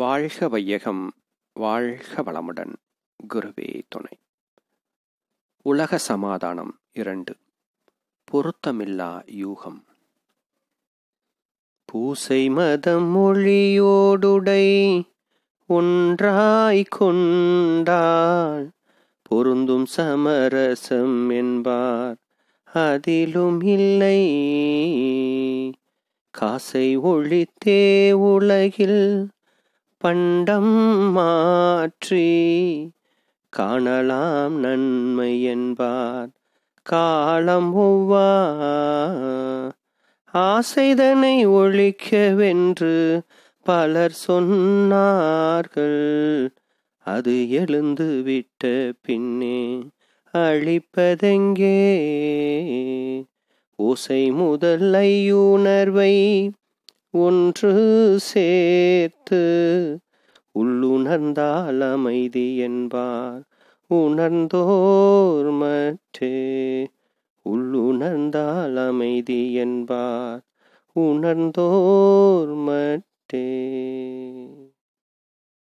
வாழ்க வையகம் வாழ்க வளமுடன் குருவே துணை உலக சமாதானம் இரண்டு பொருத்தமில்லா யூகம் பூசை மதம் மொழியோடுடை ஒன்றாய் கொண்டாள் பொருந்தும் சமரசம் என்பார் அதிலும் இல்லை காசை ஒழித்தே உலகில் பண்டம் மாற்றி காணலாம் நன்மை என்பார் காலம் ஒவ்வா ஆசைதனை ஒழிக்கவென்று பலர் சொன்னார்கள் அது எழுந்து விட்ட பின்னே அழிப்பதெங்கே ஓசை முதல் ஐயுணர்வை ஒன்று சேர்த்து உள்ளுணர்ந்தால் அமைதி என்பார் உணர்ந்தோர் மற்றே உள்ளுணர்ந்தால் அமைதி என்பார் உணர்ந்தோர் மற்றே